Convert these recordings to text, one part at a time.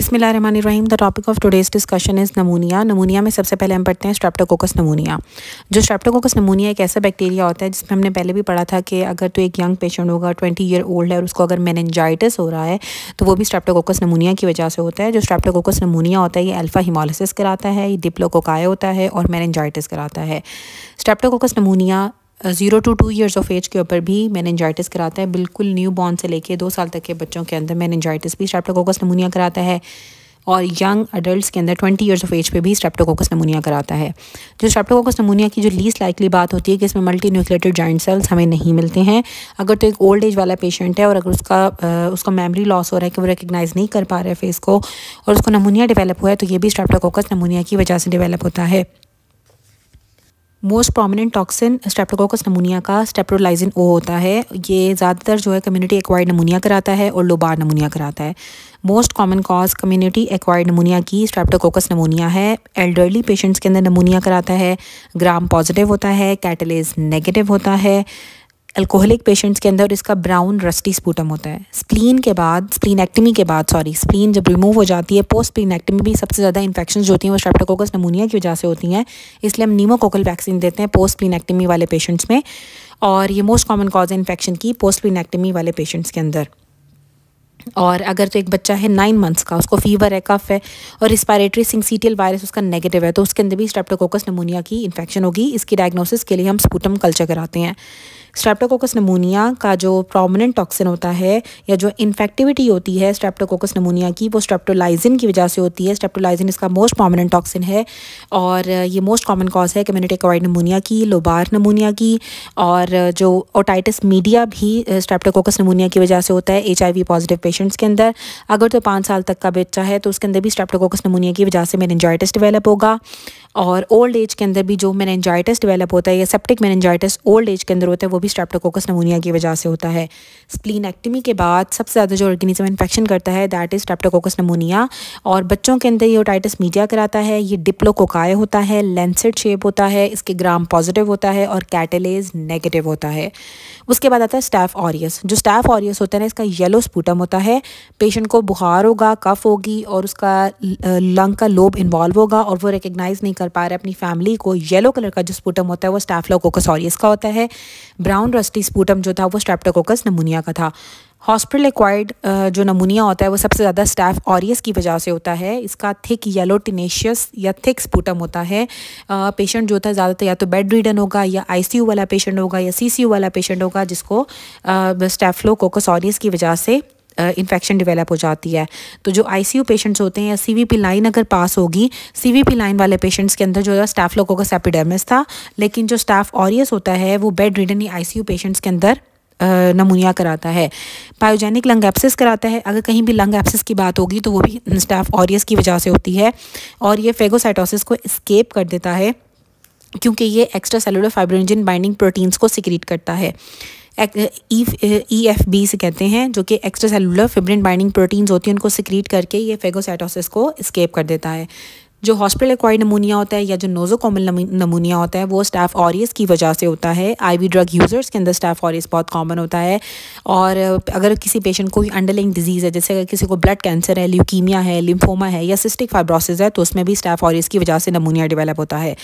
Rahim the topic of today's discussion is pneumonia pneumonia में सबसे पहले हम पढ़ते हैं स्ट्रेप्टोकोकस नमूनिया जो स्ट्रेप्टोकोकस नमूनिया एक ऐसा बैक्टीरिया होता है जिसमें हमने पहले भी पढ़ा था कि अगर तो एक यंग पेशेंट होगा ट्वेंटी ईयर ओल्ड है और उसको अगर मैनजाइटिस हो रहा है तो वो भी स्ट्रेप्टोकोकस नमूनिया की वजह से होता है जो स्ट्रेप्टोकोकस नमूनिया होता है ये अल्फ़ा हिमोलिसिस कराता है ये डिप्लोकोकाय होता है और मैनजाइटिस कराता है streptococcus pneumonia zero to two years of age के ऊपर भी मैनजाइटिस कराता है बिल्कुल न्यू बॉर्न से लेके दो साल तक के बच्चों के अंदर मैनजाइटिस भी स्ट्रेप्टोकोकस नमूनिया कराता है और यंग अडल्ट के अंदर ट्वेंटी ईयर्स ऑफ एज पे भी स्ट्रेप्टोकोकस नमूनिया कराता है जो स्ट्रेप्टोकोकस नमूनिया की जो लीस्ट लाइकली बात होती है कि इसमें मल्टी न्यूक्लेटेड जॉइंट सेल्स हमें नहीं मिलते हैं अगर तो एक ओल्ड एज वाला पेशेंट है और अगर उसका uh, उसका मेमोरी लॉस हो रहा है कि वो रिकग्नाइज़ नहीं कर पा रहे फेस को और उसको नमूनिया डेवलप हुआ है तो ये भी स्ट्रेप्टोकोकस नमूनिया की वजह से डेवलप होता है most prominent toxin streptococcus pneumonia का स्टेप्रोलाइजिन ओ होता है ये ज़्यादातर जो है कम्युनिटी एक्वायर्ड नमूनिया कराता है और लोबार नमूनिया कराता है most common cause community acquired pneumonia की स्टेप्टोकोकस नमूनिया है एल्डरली पेशेंट्स के अंदर नमूनिया कराता है ग्राम पॉजिटिव होता है कैटलेज नेगेटिव होता है अल्कोहलिक पेशेंट्स के अंदर इसका ब्राउन रस्टी स्पूटम होता है स्प्लीन के बाद स्प्लीन एक्टमी के बाद सॉरी स्प्लीन जब रिमूव हो जाती है पोस्ट स्प्लीन एक्टमी भी सबसे ज़्यादा इन्फेक्शन जो होती हैं वो स्ट्रेप्टोकोकस नमूनिया की वजह से होती हैं इसलिए हम नीमोकोकल वैक्सीन देते हैं पोस्ट स्प्लीन एक्टमी वाले पेशेंट्स में और ये मोस्ट कॉमन कॉज है इन्फेक्शन की पोस्ट स्प्लीन एक्टमी वाले पेशेंट्स के अंदर और अगर तो एक बच्चा है नाइन मंथ्स का उसको फीवर है कफ है और रिस्पायरेटरी सिंगसीटियल वायरस उसका नेगेटिव है तो उसके अंदर भी स्ट्रेप्टोकोकस नमूनिया की इन्फेक्शन होगी इसकी डायग्नोसिस के लिए हम स्पूटम कल्चर कराते हैं स्ट्रेप्टोकोकस नमूनिया का जो प्रोमिनेंट टॉक्सिन होता है या जो इन्फेक्टिविटी होती है स्ट्रेप्टोकोकस नमूनिया की वो स्ट्रेप्टोलाइजिन की वजह से होती है स्ट्रेप्टोलाइजिन इसका मोस्ट प्रोमिनेंट टॉक्सिन है और ये मोस्ट कॉमन कॉज है कम्युनिटी नमूनिया की लोबार नमूनिया की और जो ओटाइटिस मीडिया भी स्ट्रेप्टोकोकस नमूनिया की वजह से होता है एच पॉजिटिव पेशेंट्स के अंदर अगर तो पाँच साल तक का बच्चा है तो उसके अंदर भी स्ट्रेप्टोकोकस नमूनिया की वजह से मैनजाइटिस डेवलप होगा और ओल्ड एज के अंदर भी जो मैनजाइटिस डेवलप होता है या सेप्टिक मैनजाइटिस ओल्ड एज के अंदर होता है वो भी स्ट्रेप्टोकोकस नमूनिया की वजह से होता है स्प्लीन एक्टिमी के बाद सबसे ज़्यादा जो ऑर्गेनिज्म इन्फेक्शन करता है दैट इज़ स्ट्रेप्टोकोकस नमूनिया और बच्चों के अंदर ये ओटाइटिस मीडिया कराता है ये डिप्लोकोकाय होता है लेंसेड शेप होता है इसके ग्राम पॉजिटिव होता है और कैटेलेज नेगेटिव होता है उसके बाद आता है स्टाफ ऑरियस जो स्टाफ ऑरियस होता है ना इसका येलो स्पूटम होता है है पेशेंट को बुखार होगा कफ होगी और उसका लंग का लोब इन्वॉल्व होगा और वो रिकग्नाइज नहीं कर पा रहे अपनी फैमिली को येलो कलर का जो स्पूटम होता है वो ऑरियस का होता है ब्राउन रस्टी स्पूटम जो था वो स्ट्रेप्टोकोकस नमूनिया का था हॉस्पिटल एक्वायर्ड जो नमूनिया होता है वो सबसे ज़्यादा स्टैफ ऑरियस की वजह से होता है इसका थिक येलो टिनेशियस या थिक स्पूटम होता है पेशेंट जो होता है ज़्यादातर या तो बेड रीडन होगा या आईसीयू वाला पेशेंट होगा या सीसीयू वाला पेशेंट होगा जिसको स्टेफ्लो ऑरियस की वजह से इन्फेक्शन डिवेलप हो जाती है तो जो आईसीयू पेशेंट्स होते हैं या सीवीपी लाइन अगर पास होगी सीवीपी लाइन वाले पेशेंट्स के अंदर जो है स्टाफ लोगों का सेपिडेमिस था लेकिन जो स्टाफ ऑरियस होता है वो bedridden C U patients के अंदर नमूनिया कराता है पायोजेनिक लंग एप्सिस कराता है अगर कहीं भी लंग एप्सिस की बात होगी तो वो भी स्टाफ ऑरियस की वजह से होती है और ये फेगोसाइटोसिस को स्केप कर देता है क्योंकि ये extra cellular fibrinogen binding proteins को सिक्रीट करता है ई एफ बी से कहते हैं जो कि extra cellular fibrin binding proteins होती हैं उनको सिक्रीट करके ये फेगोसाइटोसिस को स्केप कर देता है जो हॉस्पिटल एक्वाइड नमूनिया होता है या जो नोजो कॉमन नमूनिया होता है वो स्टाफ ऑरियस की वजह से होता है आईवी ड्रग यूज़र्स के अंदर स्टाफ ऑरियस बहुत कॉमन होता है और अगर किसी पेशेंट को अंडरलिंग डिजीज़ है जैसे अगर किसी को ब्लड कैंसर है ल्यूकीमिया है लिम्फोमा है या सिस्टिक फाइब्रोसिस है तो उसमें भी स्टाफ ऑरियस की वजह से नमूनिया डिवेलप होता है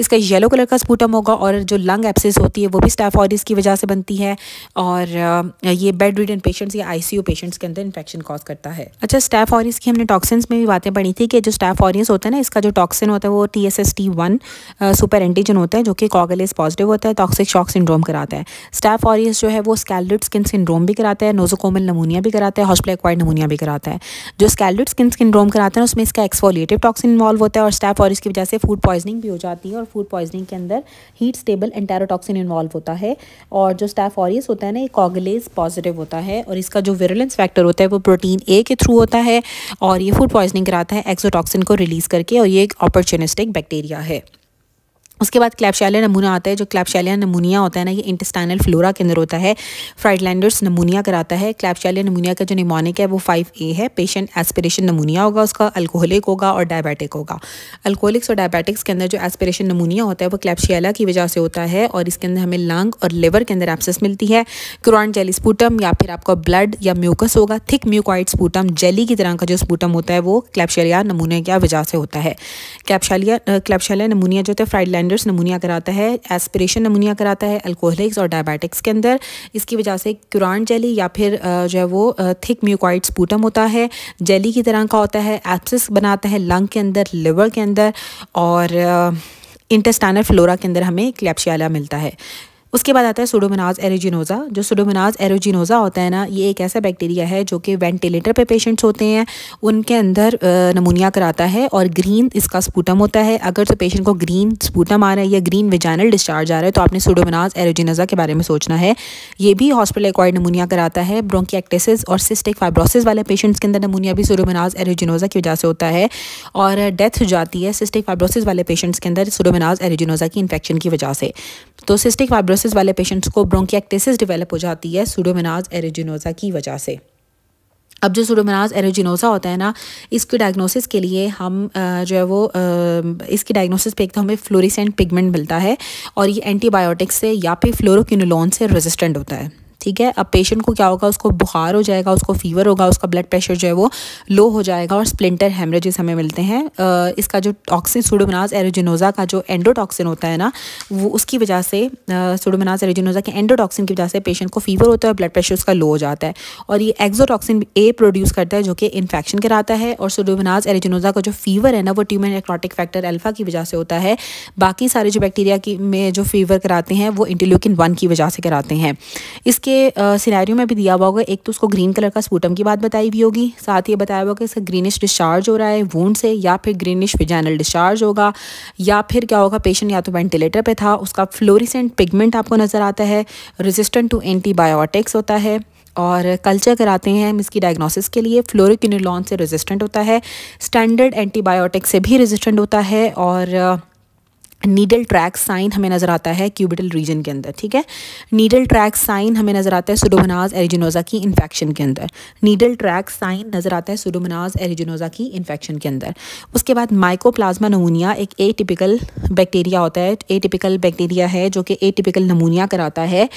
इसका येलो कलर का स्पूटम होगा और जो लंग एप्सिस होती है वो भी स्टाफ ऑरियस की वजह से बनती है और ये बेड रिडन पेशेंट्स या यू पेशेंट्स के अंदर इन्फेक्शन कॉज करता है अच्छा स्टाफ ऑरियस की हमने टॉक्सिन में भी बातें पढ़ी थी कि जो स्टाफ ऑरियस होता है ना इसका जो टॉक्सिन होता है वो T S S T one super antigen होता है जो कि कॉगलेस पॉजिटिव होता है टॉक्सिक शॉक सिंड्रोम कराता है स्टैफ ऑरियस जो है वो स्कैलड स्किन सिंड्रोम भी कराता है नोजोकोमल नमूनिया भी कराता है हॉस्पिटल एक्वाइड नमूनिया भी कराता है जो स्कैलड स्किन सिंड्रोम कराता है उसमें इसका एक्सफोलिएटिव टॉक्सिन इन्वॉल्व होता है और स्टैफ ऑरियस की वजह से फूड पॉइजनिंग भी हो जाती है और फूड पॉइजनिंग के अंदर हीट स्टेबल एंटेरोटॉक्सिन इन्वॉल्व होता है और जो स्टैफ ऑरियस होता है ना ये कॉगलेस पॉजिटिव होता है और इसका जो विरलेंस फैक्टर होता है वो प्रोटीन ए के थ्रू होता है और ये फूड पॉइजनिंग कराता है एक्सोटॉक्सिन को रिलीज़ करके है और ये एक अपॉर्चुनिस्टिक बैक्टीरिया है उसके बाद क्लैपशैलिया नमूना आता है जो क्लैपशैलिया नमूनिया होता है ना ये इंटेस्टाइनल फ्लोरा के अंदर होता है फ्राइडलैंडर्स नमूनिया कराता है क्लैपशैलिया नमूनिया का जो निमोनिक है वो फाइव ए है पेशेंट एस्पिरेशन नमूनिया होगा उसका अल्कोहलिक होगा और डायबिटिक होगा अल्कोहलिक्स और डायबिटिक्स के अंदर जो एस्पिरेशन नमूनिया होता है वो क्लैपशैलिया की वजह से होता है और इसके अंदर हमें लंग और लिवर के अंदर एप्सेस मिलती है क्रॉन जेली स्पूटम या फिर आपका ब्लड या म्यूकस होगा थिक म्यूकॉइड स्पूटम जेली की तरह का जो स्पूटम होता है वो क्लैपशैलिया नमूनिया की वजह से होता है क्लैपशैलिया क्लैपशैलिया नमूनिया जो होता है फ्राइडलैंड टेंडर्स नमूनिया कराता है एस्पिरेशन नमूनिया कराता है अल्कोहलिक्स और डायबिटिक्स के अंदर इसकी वजह से क्यूरान जेली या फिर जो है वो थिक म्यूकॉइड स्पूटम होता है जेली की तरह का होता है एप्सिस बनाता है लंग के अंदर लिवर के अंदर और इंटेस्टाइनल फ्लोरा के अंदर हमें क्लैप्शियाला मिलता है उसके बाद आता है सुडोमिनाज एरोजिनोज़ा जो सुडोमिनाज एरोजिनोज़ा होता है ना ये एक ऐसा बैक्टीरिया है जो कि वेंटिलेटर पे पेशेंट्स होते हैं उनके अंदर नमूनिया कराता है और ग्रीन इसका स्पूटम होता है अगर तो पेशेंट को ग्रीन स्पूटम आ रहा है या ग्रीन विजाइनल डिस्चार्ज आ रहा है तो आपने सुडोमिनाज एरोजिनोज़ा के बारे में सोचना है ये भी हॉस्पिटल एक्वायर्ड नमूनिया कराता है ब्रोंकिएक्टिस और सिस्टिक फाइब्रोसिस वाले पेशेंट्स के अंदर नमूनिया भी सुडोमिनाज एरोजिनोज़ा की वजह से होता है और डेथ हो जाती है सिस्टिक फाइब्रोसिस वाले पेशेंट्स के अंदर सुडोमिनाज एरोजिनोज़ा की इन्फेक्शन की वजह से तो सिस्टिक फाइब्रोस ब्रोंकोसिस वाले पेशेंट्स को ब्रोंकिएक्टिसिस डेवलप हो जाती है सूडोमिनाज एरोजिनोजा की वजह से अब जो सूडोमनाज एरोजिनोजा होता है ना इसके डायग्नोसिस के लिए हम जो है वो इसकी डायग्नोसिस पे एक तो हमें फ्लोरिसेंट पिगमेंट मिलता है और ये एंटीबायोटिक्स से या फिर फ्लोरोकिनोलोन से रेजिस्टेंट होता है ठीक है अब पेशेंट को क्या होगा उसको बुखार हो जाएगा उसको फीवर होगा उसका ब्लड प्रेशर जो है वो लो हो जाएगा और स्प्लिंटर हेमरेजेस हमें मिलते हैं इसका जो टॉक्सिन सुडोमनाज एरोजिनोजा का जो एंडोटॉक्सिन होता है ना वो उसकी वजह से सुडोमनाज एरोजिनोजा के एंडोटॉक्सिन की वजह से पेशेंट को फीवर होता है और ब्लड प्रेशर उसका लो हो जाता है और ये एक्जोटॉक्सिन ए प्रोड्यूस करता है जो कि इन्फेक्शन कराता है और सुडोमनाज एरोजिनोजा का जो फीवर है ना वो ट्यूमर एक्ट्रॉटिक फैक्टर एल्फ़ा की वजह से होता है बाकी सारे जो बैक्टीरिया की में जो फीवर कराते हैं वो इंटिल्यूकिन वन की वजह से कराते हैं इसके के सिनेरियो में भी दिया हुआ होगा एक तो उसको ग्रीन कलर का स्पूटम की बात बताई हुई होगी साथ ये बताया हुआ कि इसका ग्रीनिश डिस्चार्ज हो रहा है वूंड से या फिर ग्रीनिश विजैनल डिस्चार्ज होगा या फिर क्या होगा पेशेंट या तो वेंटिलेटर पर था उसका फ्लोरिसेंट पिगमेंट आपको नज़र आता है रेजिस्टेंट टू एंटीबायोटिक्स होता है और कल्चर कराते हैं हम इसकी डायग्नोसिस के लिए फ्लोरिक्यूनिलॉन से रेजिस्टेंट होता है स्टैंडर्ड एंटीबायोटिक से भी रेजिस्टेंट होता है और नीडल ट्रैक साइन हमें नज़र आता है क्यूबिटल रीजन के अंदर ठीक है नीडल ट्रैक साइन हमें नज़र आता है सुडोमनाज एरिजिनोजा की इन्फेक्शन के अंदर नीडल ट्रैक साइन नज़र आता है सुडोमनाज एरिजिनोजा की इन्फेक्शन के अंदर उसके बाद माइकोप्लाज्मा नमूनिया एक ए टिपिकल बैक्टीरिया होता है ए टिपिकल बैक्टीरिया है जो कि ए टिपिकल नमूनिया कराता है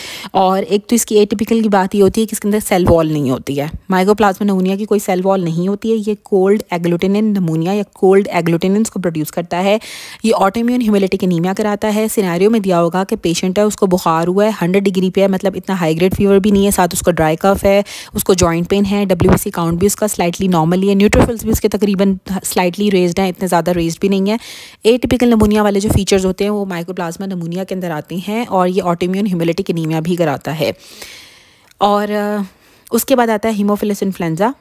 और एक तो इसकी ए टिपिकल की बात ये होती है कि इसके अंदर सेल वॉल नहीं होती है माइकोप्लाज्मा नमूनिया की कोई सेल वॉल नहीं होती है ये कोल्ड एग्लूटिनिन नमूनिया या कोल्ड एग्लोटिन को प्रोड्यूस करता है ये ऑटोम्यून ह्यूमिलिटी डायबिटिक एनीमिया कराता है सिनेरियो में दिया होगा कि पेशेंट है उसको बुखार हुआ है हंड्रेड डिग्री पे है मतलब इतना हाई ग्रेड फीवर भी नहीं है साथ उसको ड्राई कफ है उसको जॉइंट पेन है डब्ल्यू काउंट भी उसका स्लाइटली नॉर्मली है न्यूट्रोफिल्स भी उसके तकरीबन स्लाइटली रेज्ड हैं इतने ज़्यादा रेज्ड भी नहीं है ए टिपिकल नमूनिया वाले जो फीचर्स होते हैं वो माइक्रोप्लाज्मा नमूनिया के अंदर आते हैं और ये ऑटोम्यून ह्यूमिलिटिक एनीमिया भी कराता है और उसके बाद आता है haemophilus influenza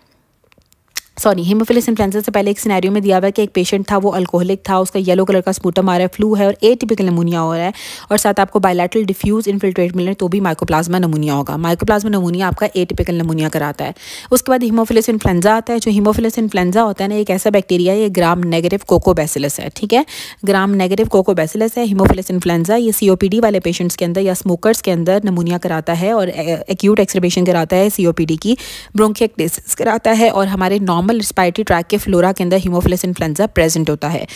sorry haemophilus influenza से पहले एक सिनेरियो में दिया हुआ कि एक पेशेंट था वो अल्कोहलिक था उसका येलो कलर का स्पूटम आ रहा है फ्लू है और ए टिपिकल नमूनिया हो रहा है और साथ आपको बायलैटरल डिफ्यूज इन्फिल्ट्रेट मिल रहे तो भी माइकोप्लाज्मा नमूनिया होगा माइकोप्लाज्मा नमूनिया आपका ए टिपिकल नमूनिया कराता है उसके बाद हिमोफिलिस इन्फ्लुएंजा आता है जो हिमोफिलिस इन्फ्लुएंजा होता है ना एक ऐसा बैक्टीरिया ये ग्राम नेगेटिव कोकोबैसिलस है ठीक है ग्राम नेगेटिव कोकोबैसिलस है हिमोफिलिस इन्फ्लुएंजा ये डी वाले पेशेंट्स के अंदर या स्मोकर्स के अंदर नमूनिया कराता है और एक्यूट एक्सरबेशन कराता है डी की ब्रोंकियक्टेसिस कराता है और हमारे नॉर्मल नॉर्मल रिस्पायरेटरी ट्रैक के फ्लोरा के अंदर हीमोफिलस इन्फ्लुएंजा प्रेजेंट होता है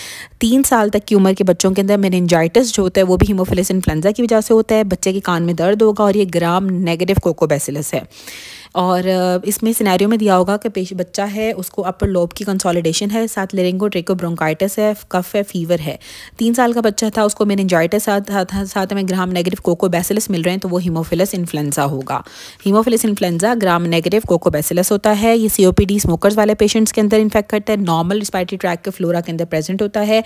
तीन साल तक की उम्र के बच्चों के अंदर मेनिनजाइटिस जो होता है वो भी हीमोफिलस इन्फ्लुएंजा की वजह से होता है बच्चे के कान में दर्द होगा और ये ग्राम नेगेटिव कोकोबैसिलस है और इसमें सिनेरियो में दिया होगा कि पेश बच्चा है उसको अपर लोब की कंसोलिडेशन है साथ लेरेंगो ट्रेको है कफ है फीवर है तीन साल का बच्चा था उसको मेनजाइटिस था, था, था साथ में ग्राम नेगेटिव कोको बैसिलस मिल रहे हैं तो वो हीमोफिलस इन्फ्लुएंजा होगा haemophilus influenza gram negative coccobacillus होता है ये सी स्मोकर्स वाले पेशेंट्स के अंदर इन्फेक्ट करता है नॉर्मल रिस्पायरेटरी ट्रैक के फ्लोरा के अंदर प्रेजेंट होता है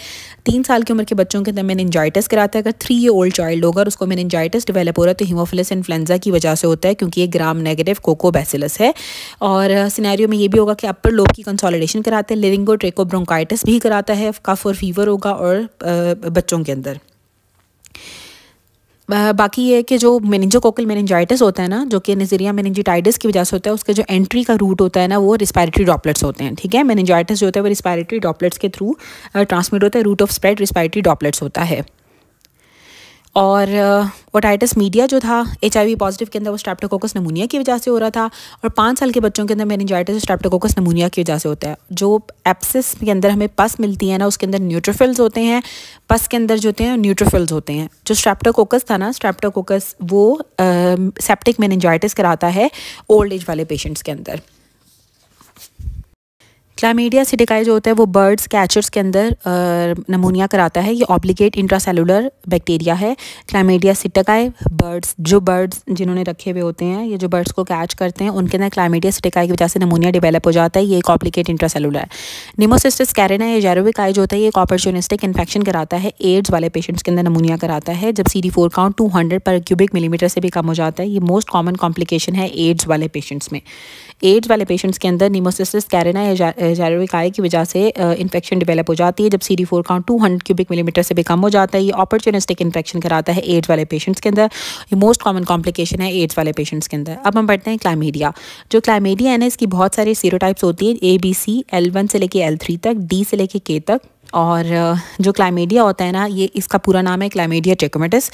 तीन साल की उम्र के बच्चों के अंदर मेनजाइटिस कराता है अगर थ्री ईयर ओल्ड चाइल्ड होगा और उसको मेनजाइटिस डेवलप हो रहा है तो हीमोफिलस इन्फ्लुएंजा की वजह से होता है क्योंकि ये ग्राम नेगेटिव कोको बेसिलस है और सिनेरियो uh, में ये भी होगा कि अपर लोब की कंसोलिडेशन कराते हैं लिविंगो ट्रेकोब्रोंकाइटिस भी कराता है कफ और फीवर होगा और uh, बच्चों के अंदर uh, बाकी ये है कि जो मेनिजोकोकल मेनिजाइटिस होता है ना जो कि नजरिया मेनिजिटाइटिस की वजह से होता है उसके जो एंट्री का रूट होता है ना वो रिस्पायरेटरी ड्रॉपलेट्स होते हैं ठीक है मेनिजाइटिस जो होता है वो रिस्पायरेटरी ड्रॉपलेट्स के थ्रू ट्रांसमिट होता है route of spread respiratory droplets होता है और ओटाइटिस मीडिया जो था एच पॉजिटिव के अंदर वो स्ट्रेप्टोकोकस नमूनिया की वजह से हो रहा था और पाँच साल के बच्चों के अंदर मेनिजाइटिस स्ट्रेप्टोकोकस नमूनिया की वजह से होता है जो एप्सिस के अंदर हमें पस मिलती है ना उसके अंदर न्यूट्रोफिल्स होते हैं पस के अंदर जो होते हैं न्यूट्रोफिल्स होते हैं जो स्ट्रेप्टोकोकस था ना स्ट्रेप्टोकोकस वो सेप्टिक मेनिजाइटिस कराता है ओल्ड एज वाले पेशेंट्स के अंदर क्लामीडिया सिटिकाई जो होता है वो बर्ड्स कैचर्स के अंदर नमूनिया कराता है ये इंट्रा इंट्रासेलुलर बैक्टीरिया है क्लामीडिया सिटिकाई बर्ड्स जो बर्ड्स जिन्होंने रखे हुए होते हैं ये जो बर्ड्स को कैच करते हैं उनके अंदर क्लामीडिया सिटिकाई की वजह से नमूनिया डिवेलप हो जाता है ये एक इंट्रा इंट्रासेलुलर है निमोसिस्टिस कैरेना या जेरोविक आई जो होता है ये एक अपॉर्चुनिस्टिक इन्फेक्शन कराता है एड्स वाले पेशेंट्स के अंदर नमूनिया कराता है जब C four count two hundred per cubic millimetre से भी कम हो जाता है ये मोस्ट कॉमन कॉम्प्लिकेशन है एड्स वाले पेशेंट्स में एड्स वाले पेशेंट्स के अंदर निमोसिस्टिस कैरेना या जैरोकाई की वजह से इन्फेक्शन डिवेलप हो जाती है जब C D four count two hundred cubic millimetre से भी कम हो जाता है ये अपॉर्चुनिस्टिक इन्फेक्शन कराता है एड्स वाले पेशेंट्स के अंदर ये मोस्ट कॉमन कॉम्प्लिकेशन है एड्स वाले पेशेंट्स के अंदर अब हम बढ़ते हैं क्लाइमेडिया जो क्लाइमेडिया है ना इसकी बहुत सारी सीरोटाइप्स होती है A B C L one से लेके एल थ्री तक डी से लेके के तक और जो क्लाइमेडिया होता है ना ये इसका पूरा नाम है क्लाइमेडिया टेकोमेटिस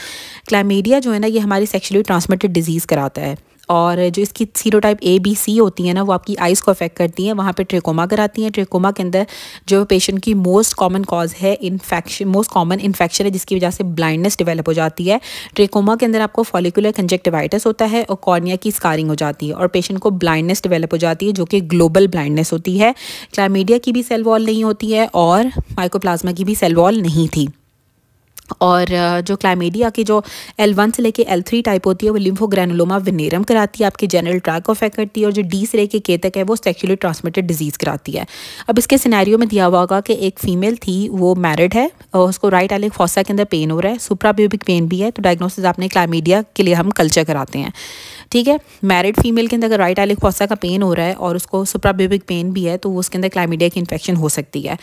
क्लाइमेडिया जो है ना ये हमारी सेक्शुअली ट्रांसमिटेड डिजीज़ कराता है और जो इसकी sero type A B C होती है ना वो आपकी आइज़ को अफेक्ट करती हैं वहाँ पे ट्रेकोमा कराती हैं ट्रेकोमा के अंदर जो पेशेंट की मोस्ट कॉमन कॉज है इन्फेक्शन मोस्ट कॉमन इन्फेक्शन है जिसकी वजह से ब्लाइंडनेस डेवलप हो जाती है ट्रेकोमा के अंदर आपको फॉलिकुलर कंजेक्टिवाइटिस होता है और कॉर्निया की स्कारिंग हो जाती है और पेशेंट को ब्लाइंडनेस डिवेलप हो जाती है जो कि ग्लोबल ब्लाइंडनेस होती है क्लामीडिया की भी सेल वॉल नहीं होती है और माइकोप्लाज्मा की भी सेल वॉल नहीं थी और जो क्लाइमेडिया की जो एल वन से लेके एल थ्री टाइप होती है वो लिम्फोग्रेनुलोमा विनेरम कराती है आपके जनरल ट्रैक अफेक्ट करती है और जो डी से लेके के तक है वो सेक्चुअली ट्रांसमिटेड डिजीज़ कराती है अब इसके सिनेरियो में दिया हुआ होगा कि एक फीमेल थी वो मैरिड है और उसको राइट एलिक फॉसा के अंदर पेन हो रहा है सुप्राब्यूबिक पेन भी है तो डायग्नोसिस आपने क्लाइमेडिया के लिए हम कल्चर कराते हैं ठीक है मैरिड फीमेल के अंदर अगर राइट एलिक फॉसा का पेन हो रहा है और उसको सुप्राबिबिक पेन भी है तो वो उसके अंदर क्लाइमीडिया की इन्फेक्शन हो सकती है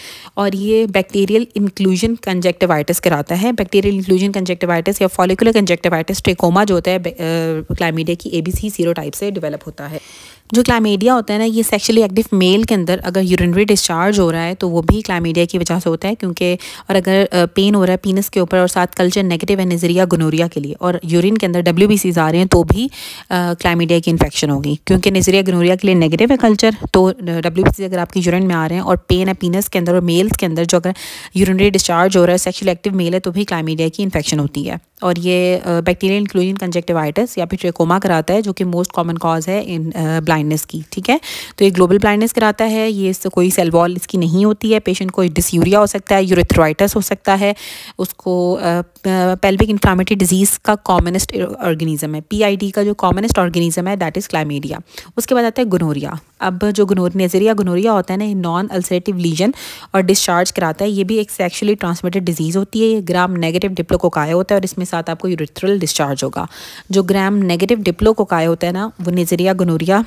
और ये बैक्टीरियल इंक्लूजन कंजेक्टिवाइटिस कराता है बैक्टीरियल इंक्लूजन कंजेक्टिवाइटिस या फॉलिकुलर कंजेक्टिवाइटिस ट्रेकोमा जो होता है क्लाइमीडिया की A B C sero type से डेवलप होता है जो क्लामीडिया होता है ना ये सेक्शुअली एक्टिव मेल के अंदर अगर यूरिनरी डिस्चार्ज हो रहा है तो वो भी क्लामीडिया की वजह से होता है क्योंकि और अगर पेन हो रहा है पीनस के ऊपर और साथ कल्चर नेगेटिव है नजरिया गनोरिया के लिए और यूरिन के अंदर डब्ल्यू आ रहे हैं तो भी क्लामीडिया की इन्फेक्शन होगी क्योंकि नजरिया गनोरिया के लिए नेगेटिव है कल्चर तो डब्ल्यू अगर आपकी यूरिन में आ रहे हैं और पेन है पीनस के अंदर और मेल्स के अंदर जो अगर यूरिनरी डिस्चार्ज हो रहा है सेक्शुअली एक्टिव मेल है तो भी क्लामीडिया की इन्फेक्शन होती है और ये बैक्टीरियल इंक्लूजन कंजेक्टिवाइटिस या फिर ट्रेकोमा कराता है जो कि मोस्ट कॉमन कॉज है इन ब्लाइंडनेस की ठीक है तो ये ग्लोबल ब्लाइंडनेस कराता है ये कोई सेल वॉल इसकी नहीं होती है पेशेंट को डिसयूरिया हो सकता है यूरेथ्राइटिस हो सकता है उसको पेल्विक इन्फ्लामेटरी डिजीज़ का कॉमनेस्ट ऑर्गेनिज्म है पी का जो कॉमनस्ट ऑर्गेनिज्म है दैट इज़ क्लाइमेडिया उसके बाद आता है गनोरिया अब जो गनोर नेजरिया गनोरिया होता है ना ये नॉन अल्सरेटिव लीजन और डिस्चार्ज कराता है ये भी एक सेक्शुअली ट्रांसमिटेड डिजीज़ होती है ये ग्राम नेगेटिव डिप्लोकोकाया होता है और इसमें साथ आपको यूरिथ्रल डिस्चार्ज होगा जो ग्राम नेगेटिव डिप्लो डिप्लोकोकाय होता है ना वो neisseria gonorrhoea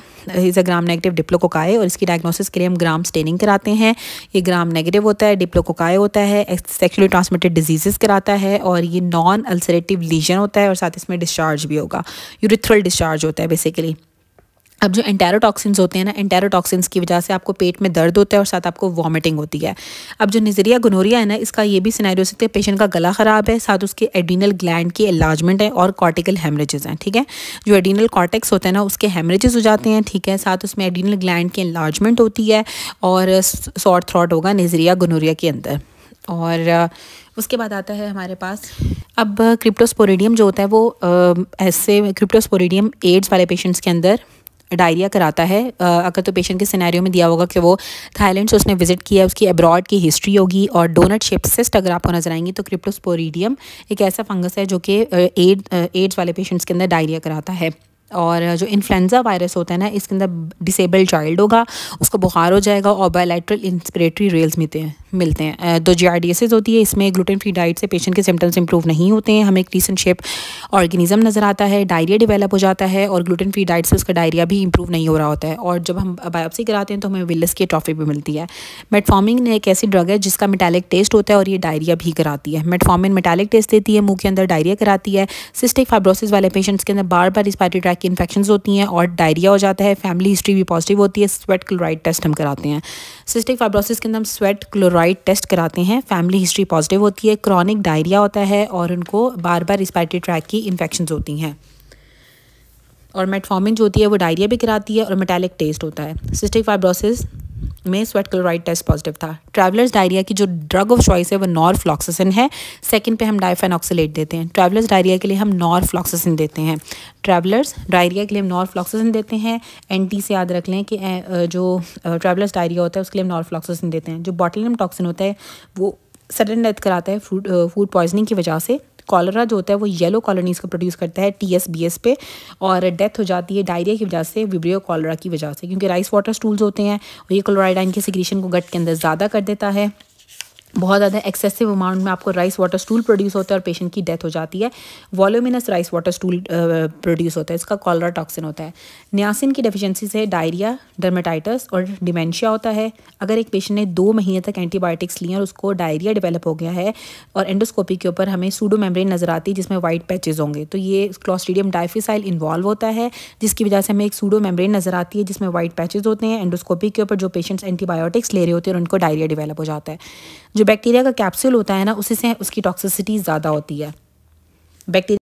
is a gram negative diplococci और इसकी डायग्नोसिस के लिए हम ग्राम स्टेनिंग कराते हैं ये ग्राम नेगेटिव होता है डिप्लो कोकाए होता है सेक्शुअली ट्रांसमिटेड डिजीजेस कराता है और ये नॉन अल्सरेटिव लीजन होता है और साथ इसमें डिस्चार्ज भी होगा यूरिथ्रल डिस्चार्ज होता है बेसिकली अब जो एंटेरोटॉक्सिन्स होते हैं ना एंटेरोटॉक्सिन्स की वजह से आपको पेट में दर्द होता है और साथ आपको वॉमिटिंग होती है अब जो निजरिया गनोरिया है ना इसका ये भी सिनेरियो हो सकता है पेशेंट का गला ख़राब है साथ उसके एडिनल ग्लैंड की एलार्जमेंट है और कॉर्टिकल हेमरेजेस हैं ठीक है जो एडिनल कॉर्टेक्स होते हैं ना उसके हेमरेजेस हो जाते हैं ठीक है साथ उसमें एडिनल ग्लैंड की एलार्जमेंट होती है और शॉर्ट थ्रॉट होगा निजरिया गनोरिया के अंदर और उसके बाद आता है हमारे पास अब क्रिप्टोस्पोरिडियम जो होता है वो ऐसे क्रिप्टोस्पोरिडियम एड्स वाले पेशेंट्स के अंदर डायरिया कराता है अगर तो पेशेंट के सिनेरियो में दिया होगा कि वो थाईलैंड से उसने विजिट किया है उसकी अब्रॉड की हिस्ट्री होगी और डोनट शेप सिस्ट अगर आपको नजर आएंगी तो क्रिप्टोस्पोरीडियम एक ऐसा फंगस है जो कि एड एड्स वाले पेशेंट्स के अंदर डायरिया कराता है और जो इन्फ्लुन्जा वायरस होता है ना इसके अंदर डिसेबल्ड चाइल्ड होगा उसको बुखार हो जाएगा और बायोलेट्रल इंस्पिरेटरी रेल्स मिलते हैं मिलते हैं दो जी होती है इसमें ग्लूटेन फ्री डाइट से पेशेंट के सिम्टम्स इंप्रूव नहीं होते हैं हमें एक रिसेंट शेप ऑर्गेनिज्म नज़र आता है डायरिया डेवलप हो जाता है और ग्लूटेन फ्री डाइट से उसका डायरिया भी इंप्रूव नहीं हो रहा होता है और जब हम बायोप्सी कराते हैं तो हमें विलस की ट्रॉफी भी मिलती है मेटफॉमिंग एक ऐसी ड्रग है जिसका मेटालिक टेस्ट होता है और ये डायरिया भी कराती है मेटफॉमिन मेटालिक टेस्ट देती है मुँह के अंदर डायरिया कराती है सिस्टिक फाइब्रोसिस वाले पेशेंट्स के अंदर बार बार रिस्पायरेटरी ब्लैक इन्फेक्शन होती हैं और डायरिया हो जाता है फैमिली हिस्ट्री भी पॉजिटिव होती है स्वेट क्लोराइड टेस्ट हम कराते हैं सिस्टिक फाइब्रोसिस के अंदर हम स्वेट क्लोराइड टेस्ट कराते हैं फैमिली हिस्ट्री पॉजिटिव होती है क्रॉनिक डायरिया होता है और उनको बार बार रिस्पायरेटरी ट्रैक की इन्फेक्शन होती हैं और मेटफॉर्मिन जो होती है वो डायरिया भी कराती है और मेटेलिक टेस्ट होता है सिस्टिक फाइब्रोसिस में स्वेट क्लोराइड टेस्ट पॉजिटिव था ट्रैवलर्स डायरिया की जो ड्रग ऑफ चॉइस है वो नॉरफ्लॉक्सिसिन है सेकंड पे हम डायफेनॉक्सिलेट देते हैं ट्रैवलर्स डायरिया के लिए हम नॉरफ्लॉक्सिसिन देते हैं ट्रैवलर्स डायरिया के लिए हम फ्लॉक्सिसन देते हैं एंटी से याद रख लें कि जो ट्रैवलर्स डायरिया होता है उसके लिए हम नॉरफ्लॉक्सिसिन देते हैं जो बॉटलिनम टॉक्सिन होता है वो सडन डेथ कराता है फूड फूड पॉइजनिंग की वजह से कॉलरा जो होता है वो येलो कॉलोनीज़ को प्रोड्यूस करता है टी एस बी एस पे और डेथ हो जाती है डायरिया की वजह से विब्रियो कॉलरा की वजह से क्योंकि राइस वाटर स्टूल्स होते हैं और ये क्लोराइडाइन के सिग्रेशन को गट के अंदर ज़्यादा कर देता है बहुत ज़्यादा एक्सेसिव अमाउंट में आपको राइस वाटर स्टूल प्रोड्यूस होता है और पेशेंट की डेथ हो जाती है voluminous rice water stool produce होता है इसका कॉलरा टॉक्सिन होता है न्यासिन की डेफिशिएंसी से डायरिया डर्माटाइटस और डिमेंशिया होता है अगर एक पेशेंट ने दो महीने तक एंटीबायोटिक्स लिए और उसको डायरिया डेवलप हो गया है और एंडोस्कोपी के ऊपर हमें सूडो मेम्ब्रेन नज़र आती है जिसमें वाइट पैचेज होंगे तो ये क्लॉस्ट्रीडियम डायफिसाइल इन्वॉल्व होता है जिसकी वजह से हमें एक सूडो मेम्ब्रेन नज़र आती है जिसमें वाइट पैचेज होते हैं एंडोस्कोपी के ऊपर जो पेशेंट्स एंटीबायोटिक्स ले रहे होते हैं और उनको डायरिया डिवेलप हो जाता है जो बैक्टीरिया का कैप्सूल होता है ना उसी से उसकी टॉक्सिसिटी ज़्यादा होती है बैक्टीरिया